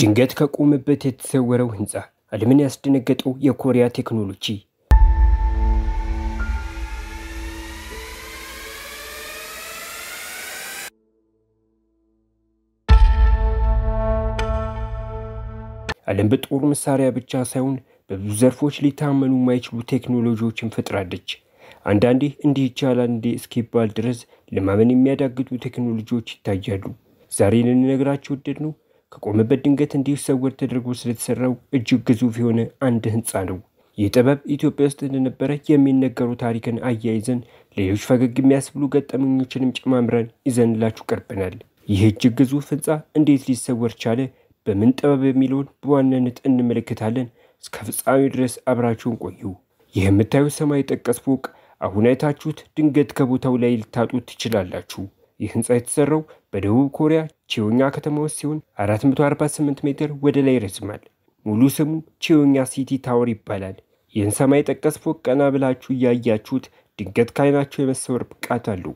ድንገት ከቆመበት የተሰወረው ህንፃ ዓለምን ያስደነገጠው የኮሪያ ቴክኖሎጂ። ዓለም በጦር መሳሪያ ብቻ ሳይሆን በብዙ ዘርፎች ሊታመኑ የማይችሉ ቴክኖሎጂዎችን ፈጥራለች። አንዳንዴ እንዲህ ይቻላል እንዴ እስኪባል ድረስ ለማመን የሚያዳግጡ ቴክኖሎጂዎች ይታያሉ። ዛሬ ልንነግራቸው ወደድ ነው። ከቆመበት ድንገት እንዲሰወር ተደርጎ ስለተሰራው እጅግ ግዙፍ የሆነ አንድ ህንፃ ነው። ይህ ጥበብ ኢትዮጵያ ውስጥ እንደነበረ የሚነገሩ ታሪክን አያይዘን ሌሎች ፈገግ የሚያስብሉ ገጠመኞችንም ጨማምረን ይዘንላችሁ ቀርበናል። ይህ እጅግ ግዙፍ ህንፃ እንዴት ሊሰወር ቻለ? በምን ጥበብ የሚለውን በዋናነት እንመለከታለን። እስከ ፍጻሜው ድረስ አብራችሁን ቆዩ። ይህ የምታዩት ሰማይ ጠቀስ ፎቅ አሁን አይታችሁት ድንገት ከቦታው ላይ ልታጡት ትችላላችሁ። ይህ ህንፃ የተሰራው በደቡብ ኮሪያ ቺዮኛ ከተማ ውስጥ ሲሆን 448 ሜትር ወደ ላይ ይረዝማል። ሙሉ ስሙ ቺዮኛ ሲቲ ታወር ይባላል። ይህን ሰማይ ጠቀስ ፎቅ ቀና ብላችሁ እያያችሁት ድንገት ካይናቸው የመሰወር ብቃት አለው።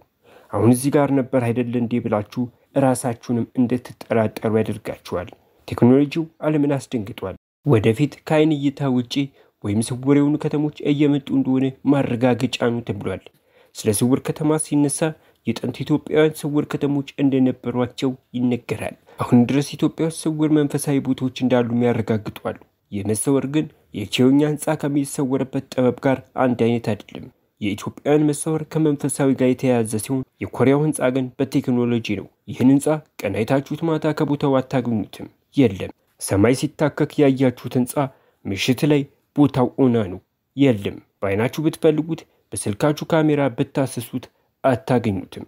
አሁን እዚህ ጋር ነበር አይደለ እንዴ ብላችሁ እራሳችሁንም እንድትጠራጠሩ ያደርጋችኋል። ቴክኖሎጂው ዓለምን አስደንግጧል። ወደፊት ከአይን እይታ ውጪ ወይም ስውር የሆኑ ከተሞች እየመጡ እንደሆነ ማረጋገጫ ነው ተብሏል። ስለ ስውር ከተማ ሲነሳ የጥንት ኢትዮጵያውያን ስውር ከተሞች እንደነበሯቸው ይነገራል። አሁን ድረስ ኢትዮጵያ ውስጥ ስውር መንፈሳዊ ቦታዎች እንዳሉ የሚያረጋግጧሉ። ይህ መሰወር ግን የኪዮኛ ህንፃ ከሚሰወርበት ጥበብ ጋር አንድ አይነት አይደለም። የኢትዮጵያውያን መሰወር ከመንፈሳዊ ጋር የተያያዘ ሲሆን የኮሪያው ህንፃ ግን በቴክኖሎጂ ነው። ይህን ህንፃ ቀን አይታችሁት ማታ ከቦታው አታገኙትም። የለም። ሰማይ ሲታከክ ያያችሁት ህንፃ ምሽት ላይ ቦታው ኦና ነው። የለም። በአይናችሁ ብትፈልጉት፣ በስልካችሁ ካሜራ ብታስሱት አታገኙትም።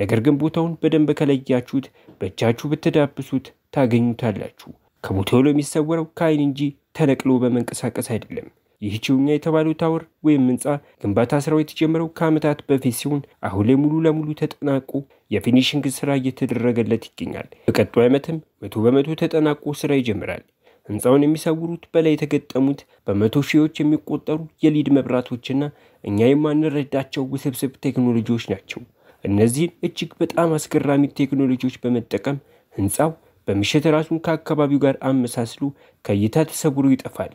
ነገር ግን ቦታውን በደንብ ከለያችሁት፣ በእጃችሁ ብትዳብሱት ታገኙታላችሁ። ከቦታው የሚሰወረው ከአይን እንጂ ተነቅሎ በመንቀሳቀስ አይደለም። ይህ ችውኛ የተባለው ታወር ወይም ህንፃ ግንባታ ስራው የተጀመረው ከዓመታት በፊት ሲሆን አሁን ላይ ሙሉ ለሙሉ ተጠናቆ የፊኒሽንግ ስራ እየተደረገለት ይገኛል። በቀጣዩ ዓመትም መቶ በመቶ ተጠናቆ ስራ ይጀምራል። ህንፃውን የሚሰውሩት በላይ የተገጠሙት በመቶ ሺዎች የሚቆጠሩ የሊድ መብራቶችና እኛ የማንረዳቸው ውስብስብ ቴክኖሎጂዎች ናቸው። እነዚህን እጅግ በጣም አስገራሚ ቴክኖሎጂዎች በመጠቀም ህንፃው በምሽት ራሱን ከአካባቢው ጋር አመሳስሎ ከእይታ ተሰውሮ ይጠፋል።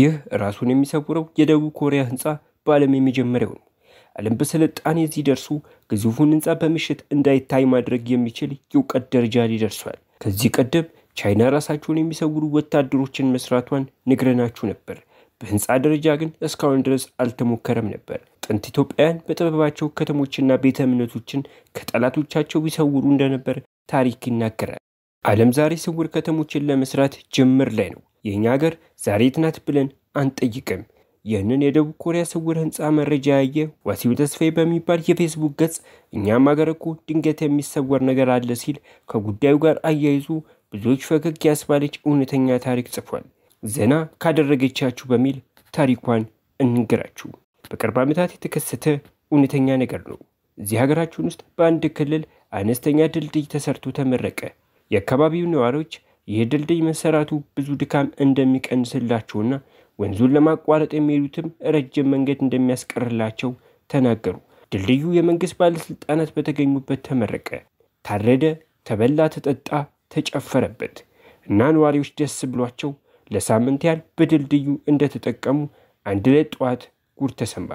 ይህ ራሱን የሚሰውረው የደቡብ ኮሪያ ህንፃ በዓለም የመጀመሪያው ነው። ዓለም በስልጣኔ እዚህ ግዙፉን ህንፃ በምሽት እንዳይታይ ማድረግ የሚችል የእውቀት ደረጃ ሊደርሷል። ከዚህ ቀደም ቻይና ራሳቸውን የሚሰውሩ ወታደሮችን መስራቷን ንግረናችሁ ነበር። በህንፃ ደረጃ ግን እስካሁን ድረስ አልተሞከረም ነበር። ጥንት ኢትዮጵያውያን በጥበባቸው ከተሞችና ቤተ እምነቶችን ከጠላቶቻቸው ይሰውሩ እንደነበር ታሪክ ይናገራል። ዓለም ዛሬ ስውር ከተሞችን ለመስራት ጅምር ላይ ነው። የእኛ ሀገር ዛሬ ትናት ብለን አንጠይቅም። ይህንን የደቡብ ኮሪያ ስውር ህንፃ መረጃ ያየ ዋሲው ተስፋዬ በሚባል የፌስቡክ ገጽ እኛም አገር እኮ ድንገት የሚሰወር ነገር አለ ሲል ከጉዳዩ ጋር አያይዞ ብዙዎች ፈገግ ያስባለች እውነተኛ ታሪክ ጽፏል። ዘና ካደረገቻችሁ በሚል ታሪኳን እንግራችሁ በቅርብ ዓመታት የተከሰተ እውነተኛ ነገር ነው። እዚህ ሀገራችን ውስጥ በአንድ ክልል አነስተኛ ድልድይ ተሰርቶ ተመረቀ። የአካባቢው ነዋሪዎች ይህ ድልድይ መሰራቱ ብዙ ድካም እንደሚቀንስላቸውና ወንዙን ለማቋረጥ የሚሄዱትም ረጅም መንገድ እንደሚያስቀርላቸው ተናገሩ። ድልድዩ የመንግስት ባለስልጣናት በተገኙበት ተመረቀ። ታረደ፣ ተበላ፣ ተጠጣ፣ ተጨፈረበት እና ነዋሪዎች ደስ ብሏቸው ለሳምንት ያህል በድልድዩ እንደተጠቀሙ አንድ ላይ ጠዋት ጉድ ተሰማ።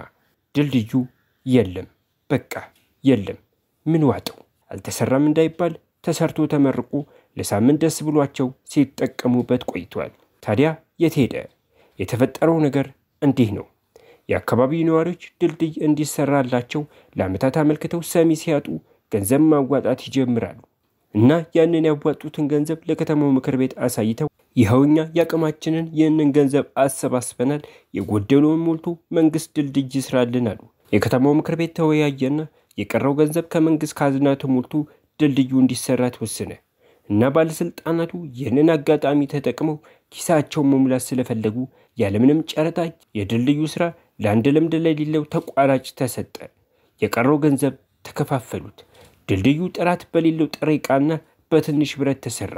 ድልድዩ የለም፣ በቃ የለም። ምን ዋጠው? አልተሰራም እንዳይባል ተሰርቶ ተመርቆ ለሳምንት ደስ ብሏቸው ሲጠቀሙበት ቆይቷል። ታዲያ የት ሄደ? የተፈጠረው ነገር እንዲህ ነው። የአካባቢው ነዋሪዎች ድልድይ እንዲሰራላቸው ለዓመታት አመልክተው ሰሚ ሲያጡ ገንዘብ ማዋጣት ይጀምራሉ። እና ያንን ያዋጡትን ገንዘብ ለከተማው ምክር ቤት አሳይተው ይኸውኛ የአቅማችንን ይህንን ገንዘብ አሰባስበናል፣ የጎደለውን ሞልቶ መንግስት ድልድይ ይስራልን አሉ። የከተማው ምክር ቤት ተወያየና የቀረው ገንዘብ ከመንግስት ካዝና ተሞልቶ ድልድዩ እንዲሰራ ተወሰነ እና ባለስልጣናቱ ይህንን አጋጣሚ ተጠቅመው ኪሳቸውን መሙላት ስለፈለጉ ያለምንም ጨረታ የድልድዩ ስራ ለአንድ ልምድ ለሌለው ተቋራጭ ተሰጠ። የቀረው ገንዘብ ተከፋፈሉት። ድልድዩ ጥራት በሌለው ጥሬ ዕቃና በትንሽ ብረት ተሰራ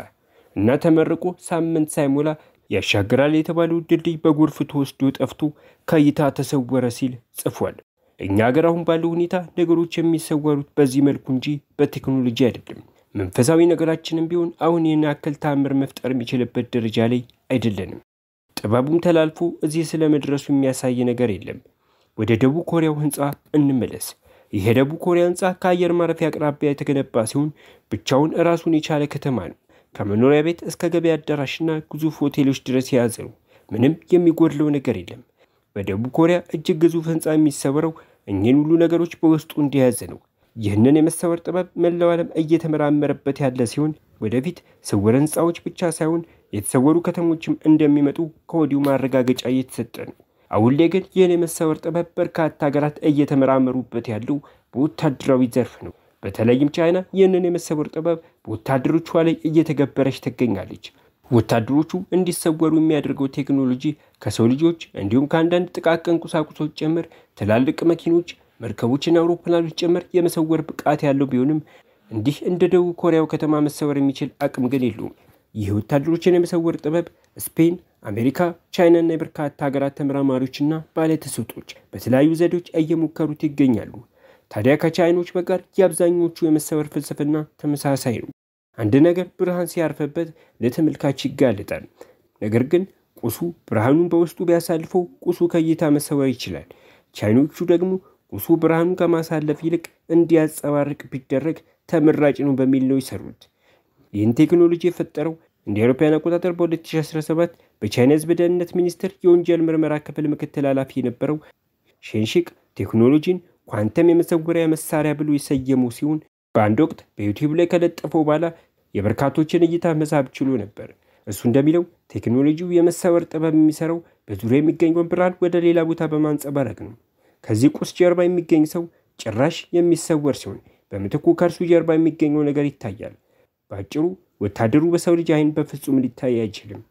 እና ተመርቆ ሳምንት ሳይሞላ ያሻግራል የተባለው ድልድይ በጎርፍ ተወስዶ ጠፍቶ ከእይታ ተሰወረ ሲል ጽፏል። እኛ ሀገር አሁን ባለው ሁኔታ ነገሮች የሚሰወሩት በዚህ መልኩ እንጂ በቴክኖሎጂ አይደለም። መንፈሳዊ ነገራችንም ቢሆን አሁን ይህን ያክል ተአምር መፍጠር የሚችልበት ደረጃ ላይ አይደለንም። ጥበቡም ተላልፎ እዚህ ስለ መድረሱ የሚያሳይ ነገር የለም። ወደ ደቡብ ኮሪያው ህንፃ እንመለስ። ይህ የደቡብ ኮሪያ ህንፃ ከአየር ማረፊያ አቅራቢያ የተገነባ ሲሆን ብቻውን ራሱን የቻለ ከተማ ነው። ከመኖሪያ ቤት እስከ ገበያ አዳራሽና ግዙፍ ሆቴሎች ድረስ የያዘ ነው። ምንም የሚጎድለው ነገር የለም። በደቡብ ኮሪያ እጅግ ግዙፍ ህንፃ የሚሰበረው እኚህን ሁሉ ነገሮች በውስጡ እንደያዘ ነው። ይህንን የመሰወር ጥበብ መላው ዓለም እየተመራመረበት ያለ ሲሆን ወደፊት ስውር ህንፃዎች ብቻ ሳይሆን የተሰወሩ ከተሞችም እንደሚመጡ ከወዲሁ ማረጋገጫ እየተሰጠ ነው። አሁን ላይ ግን ይህን የመሰወር ጥበብ በርካታ ሀገራት እየተመራመሩበት ያለው በወታደራዊ ዘርፍ ነው። በተለይም ቻይና ይህንን የመሰወር ጥበብ በወታደሮቿ ላይ እየተገበረች ትገኛለች። ወታደሮቹ እንዲሰወሩ የሚያደርገው ቴክኖሎጂ ከሰው ልጆች እንዲሁም ከአንዳንድ ጥቃቅን ቁሳቁሶች ጭምር ትላልቅ መኪኖች፣ መርከቦችና አውሮፕላኖች ጭምር የመሰወር ብቃት ያለው ቢሆንም እንዲህ እንደ ደቡብ ኮሪያው ከተማ መሰወር የሚችል አቅም ግን የለውም። ይህ ወታደሮችን የመሰወር ጥበብ ስፔን አሜሪካ፣ ቻይናና የበርካታ ሀገራት ተመራማሪዎችና ባለተሰጦች በተለያዩ ዘዴዎች እየሞከሩት ይገኛሉ። ታዲያ ከቻይኖች በጋር የአብዛኞቹ የመሰበር ፍልስፍና ተመሳሳይ ነው። አንድ ነገር ብርሃን ሲያርፈበት ለተመልካች ይጋለጣል። ነገር ግን ቁሱ ብርሃኑን በውስጡ ቢያሳልፈው ቁሱ ከእይታ መሰወር ይችላል። ቻይኖቹ ደግሞ ቁሱ ብርሃኑን ከማሳለፍ ይልቅ እንዲያንጸባርቅ ቢደረግ ተመራጭ ነው በሚል ነው ይሰሩት። ይህን ቴክኖሎጂ የፈጠረው እንደ አውሮፓውያን አቆጣጠር በ2017 በቻይና ህዝብ ደህንነት ሚኒስቴር የወንጀል ምርመራ ክፍል ምክትል ኃላፊ የነበረው ሸንሺቅ ቴክኖሎጂን ኳንተም የመሰወሪያ መሳሪያ ብሎ የሰየሙ ሲሆን በአንድ ወቅት በዩቲዩብ ላይ ከለጠፈው በኋላ የበርካቶችን እይታ መሳብ ችሎ ነበር። እሱ እንደሚለው ቴክኖሎጂው የመሰወር ጥበብ የሚሰራው በዙሪያ የሚገኘውን ብርሃን ወደ ሌላ ቦታ በማንጸባረቅ ነው። ከዚህ ቁስ ጀርባ የሚገኝ ሰው ጭራሽ የሚሰወር ሲሆን፣ በምትኩ ከእርሱ ጀርባ የሚገኘው ነገር ይታያል። በአጭሩ ወታደሩ በሰው ልጅ አይን በፍጹም ሊታይ አይችልም።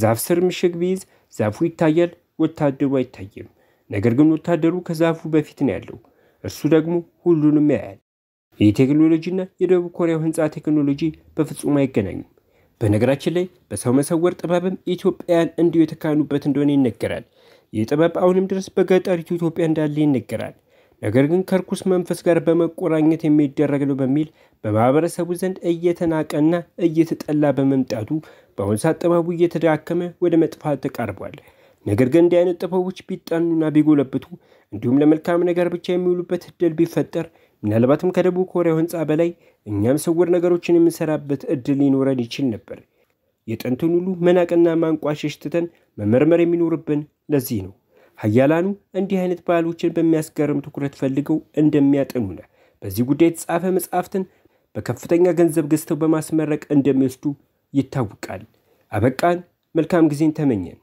ዛፍ ስር ምሽግ ቢይዝ ዛፉ ይታያል፣ ወታደሩ አይታይም። ነገር ግን ወታደሩ ከዛፉ በፊት ነው ያለው። እርሱ ደግሞ ሁሉንም ያያል። ይህ ቴክኖሎጂና የደቡብ ኮሪያው ህንፃ ቴክኖሎጂ በፍጹም አይገናኙም። በነገራችን ላይ በሰው መሰወር ጥበብም ኢትዮጵያውያን እንዲሁ የተካኑበት እንደሆነ ይነገራል። ይህ ጥበብ አሁንም ድረስ በገጠሪቱ ኢትዮጵያ እንዳለ ይነገራል። ነገር ግን ከርኩስ መንፈስ ጋር በመቆራኘት የሚደረግ ነው በሚል በማህበረሰቡ ዘንድ እየተናቀና እየተጠላ በመምጣቱ በአሁን ሰዓት ጥበቡ እየተዳከመ ወደ መጥፋት ተቃርቧል። ነገር ግን እንዲህ አይነት ጥበቦች ቢጠኑና ቢጎለብቱ እንዲሁም ለመልካም ነገር ብቻ የሚውሉበት እድል ቢፈጠር ምናልባትም ከደቡብ ኮሪያው ህንፃ በላይ እኛም ስውር ነገሮችን የምንሰራበት እድል ሊኖረን ይችል ነበር። የጥንቱን ሁሉ መናቅና ማንቋሸሽ ትተን መመርመር የሚኖርብን ለዚህ ነው። ሀያላኑ እንዲህ አይነት ባህሎችን በሚያስገርም ትኩረት ፈልገው እንደሚያጠኑና በዚህ ጉዳይ የተጻፈ መጽሐፍትን በከፍተኛ ገንዘብ ገዝተው በማስመረቅ እንደሚወስዱ ይታወቃል። አበቃን። መልካም ጊዜን ተመኘን።